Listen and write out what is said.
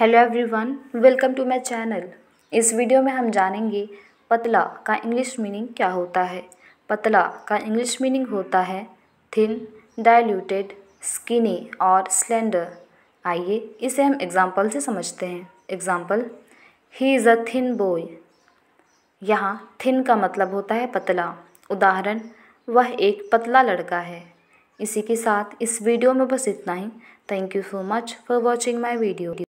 hello everyone welcome to my channel इस video में हम जानेंगे पतला का इंग्लिश मीनिंग क्या होता है पतला का इंग्लिश मीनिंग होता है थिन डाइल्यूटेड स्किनी और स्लेंडर आइए इसे हम एग्ज़ाम्पल से समझते हैं example he is a thin boy यहाँ थिन का मतलब होता है पतला उदाहरण वह एक पतला लड़का है इसी के साथ इस वीडियो में बस इतना ही thank you so much for watching my video